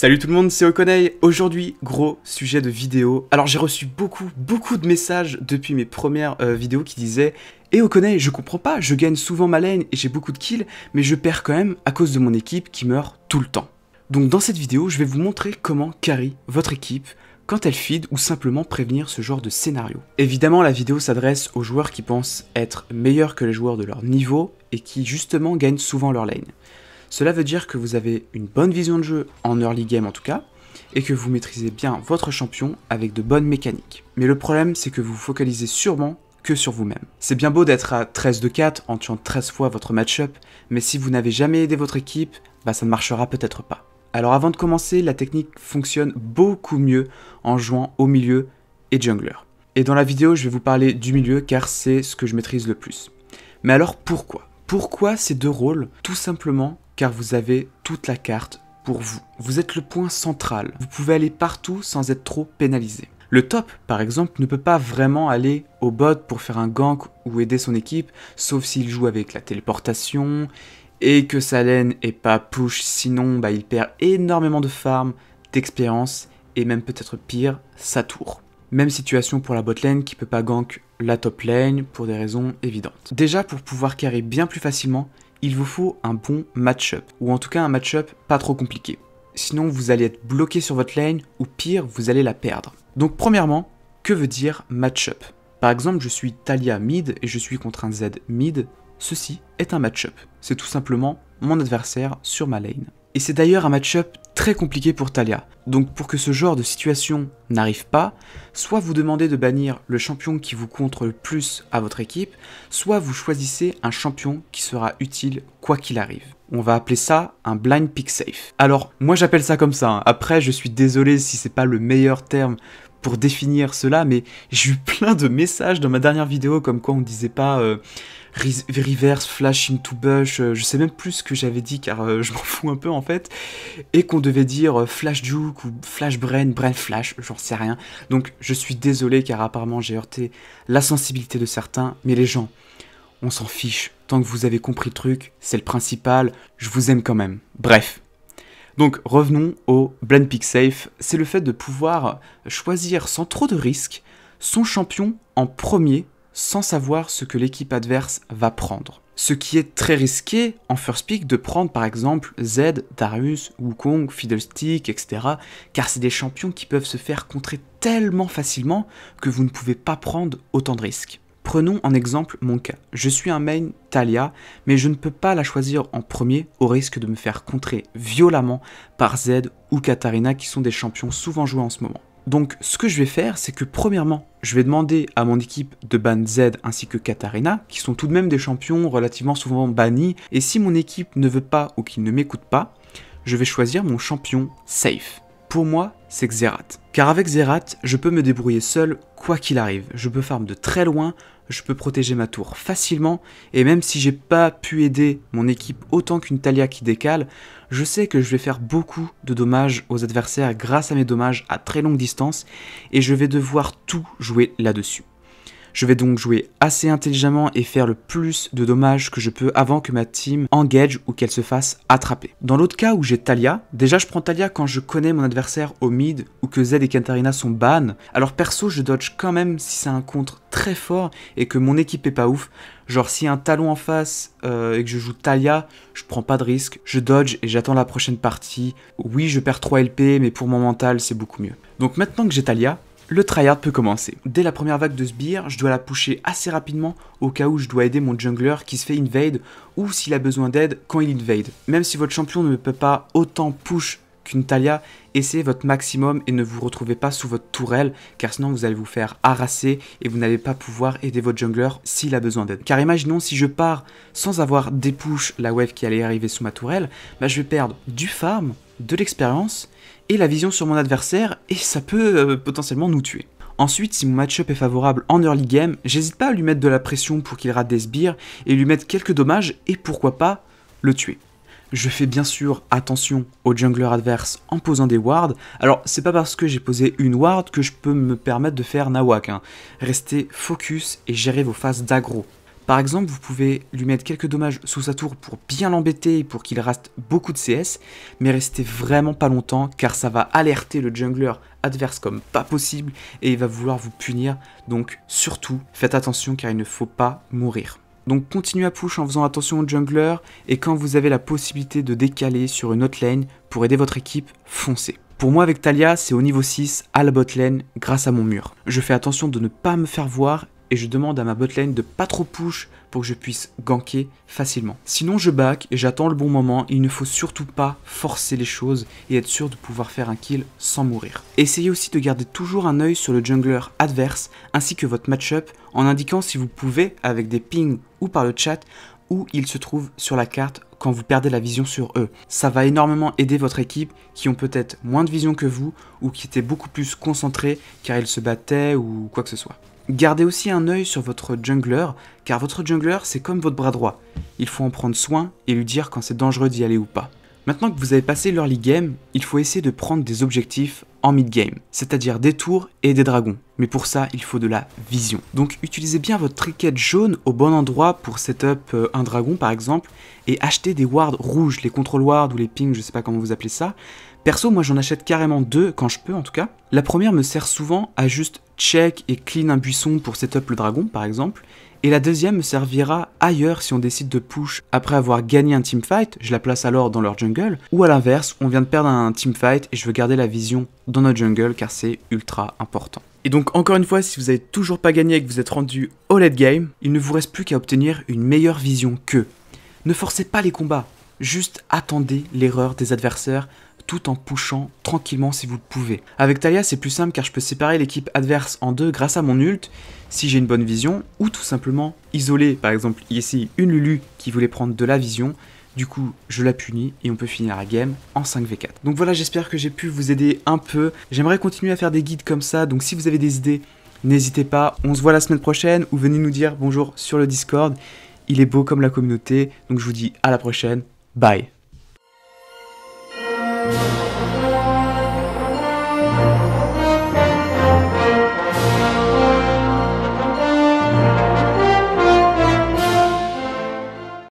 Salut tout le monde, c'est Okonei. Aujourd'hui, gros sujet de vidéo. Alors j'ai reçu beaucoup, beaucoup de messages depuis mes premières euh, vidéos qui disaient et eh, Okonei, je comprends pas, je gagne souvent ma lane et j'ai beaucoup de kills, mais je perds quand même à cause de mon équipe qui meurt tout le temps. Donc dans cette vidéo, je vais vous montrer comment carry votre équipe quand elle feed ou simplement prévenir ce genre de scénario. Évidemment, la vidéo s'adresse aux joueurs qui pensent être meilleurs que les joueurs de leur niveau et qui justement gagnent souvent leur lane. Cela veut dire que vous avez une bonne vision de jeu, en early game en tout cas, et que vous maîtrisez bien votre champion avec de bonnes mécaniques. Mais le problème, c'est que vous vous focalisez sûrement que sur vous-même. C'est bien beau d'être à 13 de 4 en tuant 13 fois votre match-up, mais si vous n'avez jamais aidé votre équipe, bah ça ne marchera peut-être pas. Alors avant de commencer, la technique fonctionne beaucoup mieux en jouant au milieu et jungler. Et dans la vidéo, je vais vous parler du milieu car c'est ce que je maîtrise le plus. Mais alors pourquoi pourquoi ces deux rôles Tout simplement car vous avez toute la carte pour vous. Vous êtes le point central. Vous pouvez aller partout sans être trop pénalisé. Le top, par exemple, ne peut pas vraiment aller au bot pour faire un gank ou aider son équipe, sauf s'il joue avec la téléportation et que sa laine est pas push, sinon bah, il perd énormément de farm, d'expérience et même peut-être pire, sa tour. Même situation pour la botlane qui peut pas gank la top lane pour des raisons évidentes. Déjà pour pouvoir carrer bien plus facilement, il vous faut un bon match-up, ou en tout cas un match-up pas trop compliqué. Sinon vous allez être bloqué sur votre lane, ou pire, vous allez la perdre. Donc premièrement, que veut dire match-up Par exemple, je suis Talia mid et je suis contre un Z mid, ceci est un match-up. C'est tout simplement mon adversaire sur ma lane. Et c'est d'ailleurs un match-up très compliqué pour Talia. Donc pour que ce genre de situation n'arrive pas, soit vous demandez de bannir le champion qui vous contre le plus à votre équipe, soit vous choisissez un champion qui sera utile quoi qu'il arrive. On va appeler ça un blind pick safe. Alors moi j'appelle ça comme ça, hein. après je suis désolé si c'est pas le meilleur terme pour définir cela, mais j'ai eu plein de messages dans ma dernière vidéo comme quoi on ne disait pas euh, reverse, flash into bush, euh, je sais même plus ce que j'avais dit car euh, je m'en fous un peu en fait, et qu'on devait dire flash juke ou flash brain, brain flash, j'en sais rien. Donc je suis désolé car apparemment j'ai heurté la sensibilité de certains, mais les gens, on s'en fiche, tant que vous avez compris le truc, c'est le principal, je vous aime quand même. Bref, donc revenons au Blend Pick Safe, c'est le fait de pouvoir choisir sans trop de risques son champion en premier sans savoir ce que l'équipe adverse va prendre. Ce qui est très risqué en first pick de prendre par exemple Zed, Darius, Wukong, Fiddlestick, etc. Car c'est des champions qui peuvent se faire contrer tellement facilement que vous ne pouvez pas prendre autant de risques. Prenons en exemple mon cas. Je suis un main Talia, mais je ne peux pas la choisir en premier au risque de me faire contrer violemment par Zed ou Katarina qui sont des champions souvent joués en ce moment. Donc ce que je vais faire, c'est que premièrement, je vais demander à mon équipe de ban Z ainsi que Katarina, qui sont tout de même des champions relativement souvent bannis, et si mon équipe ne veut pas ou qu'ils ne m'écoutent pas, je vais choisir mon champion safe pour moi, c'est Xerath. Car avec Xerath, je peux me débrouiller seul quoi qu'il arrive. Je peux farm de très loin, je peux protéger ma tour facilement, et même si j'ai pas pu aider mon équipe autant qu'une Talia qui décale, je sais que je vais faire beaucoup de dommages aux adversaires grâce à mes dommages à très longue distance, et je vais devoir tout jouer là-dessus. Je vais donc jouer assez intelligemment et faire le plus de dommages que je peux avant que ma team engage ou qu'elle se fasse attraper. Dans l'autre cas où j'ai Talia, déjà je prends Talia quand je connais mon adversaire au mid ou que Zed et Katarina sont ban, alors perso je dodge quand même si c'est un contre très fort et que mon équipe est pas ouf. Genre si a un talon en face euh, et que je joue Talia, je prends pas de risque, je dodge et j'attends la prochaine partie. Oui, je perds 3 LP, mais pour mon mental, c'est beaucoup mieux. Donc maintenant que j'ai Talia, le tryhard peut commencer. Dès la première vague de sbires, je dois la pusher assez rapidement au cas où je dois aider mon jungler qui se fait invade ou s'il a besoin d'aide quand il invade. Même si votre champion ne peut pas autant push qu'une Talia, essayez votre maximum et ne vous retrouvez pas sous votre tourelle, car sinon vous allez vous faire harasser et vous n'allez pas pouvoir aider votre jungler s'il a besoin d'aide. Car imaginons si je pars sans avoir dépush la wave qui allait arriver sous ma tourelle, bah je vais perdre du farm, de l'expérience et la vision sur mon adversaire, et ça peut euh, potentiellement nous tuer. Ensuite, si mon match-up est favorable en early game, j'hésite pas à lui mettre de la pression pour qu'il rate des sbires et lui mettre quelques dommages et pourquoi pas le tuer. Je fais bien sûr attention au jungler adverse en posant des wards. Alors, c'est pas parce que j'ai posé une ward que je peux me permettre de faire nawak. Hein. Restez focus et gérez vos phases d'aggro. Par exemple, vous pouvez lui mettre quelques dommages sous sa tour pour bien l'embêter et pour qu'il reste beaucoup de CS, mais restez vraiment pas longtemps car ça va alerter le jungler adverse comme pas possible et il va vouloir vous punir, donc surtout faites attention car il ne faut pas mourir. Donc continuez à push en faisant attention au jungler et quand vous avez la possibilité de décaler sur une autre lane pour aider votre équipe, foncez. Pour moi avec Talia, c'est au niveau 6, à la botlane, grâce à mon mur. Je fais attention de ne pas me faire voir et je demande à ma botlane de pas trop push pour que je puisse ganker facilement. Sinon je back et j'attends le bon moment, il ne faut surtout pas forcer les choses et être sûr de pouvoir faire un kill sans mourir. Essayez aussi de garder toujours un œil sur le jungler adverse ainsi que votre match-up en indiquant si vous pouvez avec des pings ou par le chat où ils se trouvent sur la carte quand vous perdez la vision sur eux. Ça va énormément aider votre équipe qui ont peut-être moins de vision que vous ou qui étaient beaucoup plus concentrés car ils se battaient ou quoi que ce soit. Gardez aussi un œil sur votre jungler, car votre jungler c'est comme votre bras droit. Il faut en prendre soin et lui dire quand c'est dangereux d'y aller ou pas. Maintenant que vous avez passé l'early game, il faut essayer de prendre des objectifs en mid-game, c'est-à-dire des tours et des dragons. Mais pour ça, il faut de la vision. Donc utilisez bien votre triquette jaune au bon endroit pour setup euh, un dragon par exemple, et achetez des wards rouges, les control wards ou les pings, je sais pas comment vous appelez ça. Perso, moi j'en achète carrément deux quand je peux en tout cas. La première me sert souvent à juste check et clean un buisson pour setup le dragon par exemple, et la deuxième me servira ailleurs si on décide de push après avoir gagné un teamfight, je la place alors dans leur jungle, ou à l'inverse, on vient de perdre un teamfight et je veux garder la vision dans notre jungle car c'est ultra important. Et donc encore une fois, si vous n'avez toujours pas gagné et que vous êtes rendu au late game, il ne vous reste plus qu'à obtenir une meilleure vision que. Ne forcez pas les combats, juste attendez l'erreur des adversaires tout en pushant tranquillement si vous le pouvez. Avec Talia, c'est plus simple car je peux séparer l'équipe adverse en deux grâce à mon ult si j'ai une bonne vision, ou tout simplement isoler, par exemple ici une Lulu qui voulait prendre de la vision, du coup, je la punis et on peut finir la game en 5v4. Donc voilà, j'espère que j'ai pu vous aider un peu. J'aimerais continuer à faire des guides comme ça, donc si vous avez des idées, n'hésitez pas. On se voit la semaine prochaine ou venez nous dire bonjour sur le Discord. Il est beau comme la communauté, donc je vous dis à la prochaine. Bye